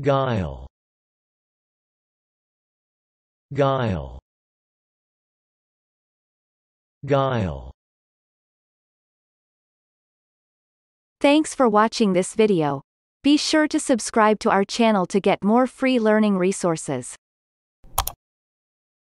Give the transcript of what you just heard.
guile guile guile Thanks for watching this video. Be sure to subscribe to our channel to get more free learning resources.